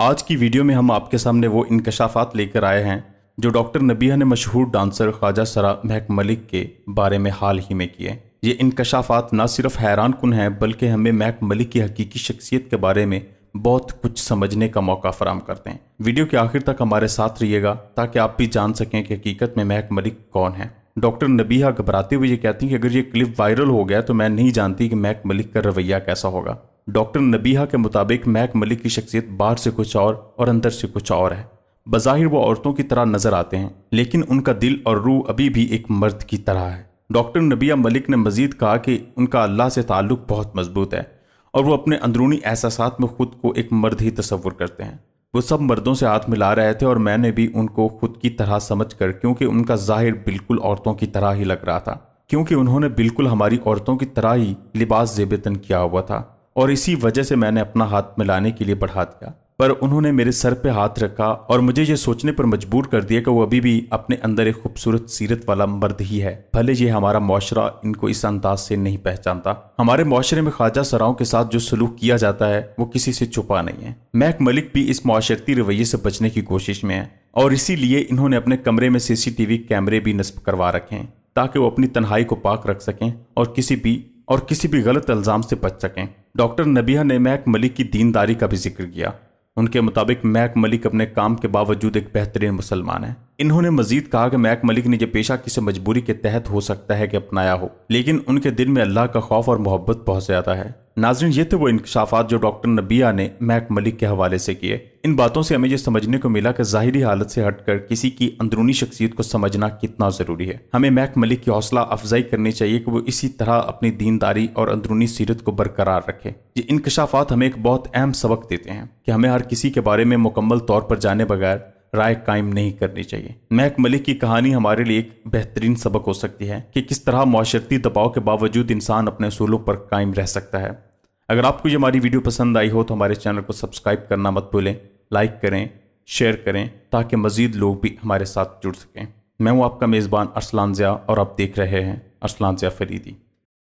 आज की वीडियो में हम आपके सामने वो इनकशाफात लेकर आए हैं जो डॉक्टर नबिया ने मशहूर डांसर ख्वाजा सरा महक मलिक के बारे में हाल ही में किए ये इनकशाफात ना सिर्फ हैरान कन हैं बल्कि हमें महक मलिक की हकीकी शख्सियत के बारे में बहुत कुछ समझने का मौका फराम करते हैं वीडियो के आखिर तक हमारे साथ रहिएगा ताकि आप भी जान सकें कि हकीकत में महक मलिक कौन है डॉक्टर नबीहा घबराते हुए ये कहती हैं कि अगर ये क्लिप वायरल हो गया तो मैं नहीं जानती कि महक मलिक का रवैया कैसा होगा डॉक्टर नबीहा के मुताबिक मैक मलिक की शख्सियत बाहर से कुछ और और अंदर से कुछ और है बज़ाहिर वो औरतों की तरह नज़र आते हैं लेकिन उनका दिल और रूह अभी भी एक मर्द की तरह है डॉक्टर नबिया मलिक ने मज़ीद कहा कि उनका अल्लाह से ताल्लुक़ बहुत मजबूत है और वो अपने अंदरूनी एहसास में ख़ुद को एक मर्द ही तस्वुर करते हैं वो सब मर्दों से हाथ मिला रहे थे और मैंने भी उनको खुद की तरह समझ कर क्योंकि उनका जाहिर बिल्कुल औरतों की तरह ही लग रहा था क्योंकि उन्होंने बिल्कुल हमारी औरतों की तरह ही लिबास जेबन किया हुआ था और इसी वजह से मैंने अपना हाथ मिलाने के लिए बढ़ा दिया पर उन्होंने मेरे सर पे हाथ रखा और मुझे ये सोचने पर मजबूर कर दिया कि वो अभी भी अपने अंदर एक खूबसूरत सीरत वाला मर्द ही है भले ये हमारा माशरा इनको इस अंदाज से नहीं पहचानता हमारे माशरे में ख्वाजा सराओं के साथ जो सलूक किया जाता है वो किसी से छुपा नहीं है मैक मलिक भी इस माशरती रवैये से बचने की कोशिश में है और इसीलिए इन्होंने अपने कमरे में सीसीटीवी कैमरे भी नस्ब करवा रखे हैं ताकि वो अपनी तन्हाई को पाक रख सकें और किसी भी और किसी भी गलत इल्ज़ाम से बच सकें डॉक्टर नबिया ने मैक मलिक की दीनदारी का भी जिक्र किया उनके मुताबिक मैक मलिक अपने काम के बावजूद एक बेहतरीन मुसलमान हैं इन्होंने मजीद कहा कि मैक मलिक ने यह पेशा किसी मजबूरी के तहत हो सकता है कि अपनाया हो लेकिन उनके दिल में अल्लाह का खौफ और मोहब्बत बहुत ज़्यादा है नाजरन ये थे वो इंकशाफात जो डॉक्टर नबिया ने मैक मलिक के हवाले से किए इन बातों से हमें यह समझने को मिला कि ज़ाहरी हालत से हटकर किसी की अंदरूनी शख्सियत को समझना कितना ज़रूरी है हमें मैक मलिक की हौसला अफजाई करनी चाहिए कि वो इसी तरह अपनी दीनदारी और अंदरूनी सीरत को बरकरार रखे ये इंकशाफात हमें एक बहुत अहम सबक देते हैं कि हमें हर किसी के बारे में मुकम्मल तौर पर जाने बगैर राय कायम नहीं करनी चाहिए महक मलिक की कहानी हमारे लिए एक बेहतरीन सबक हो सकती है कि किस तरह माशरती दबाव के बावजूद इंसान अपने असूलों पर कायम रह सकता है अगर आपको ये हमारी वीडियो पसंद आई हो तो हमारे चैनल को सब्सक्राइब करना मत भूलें लाइक करें शेयर करें ताकि मज़ीद लोग भी हमारे साथ जुड़ सकें मैं हूँ आपका मेज़बान अरसलान ज़िया और आप देख रहे हैं अरसलान ज़िया फरीदी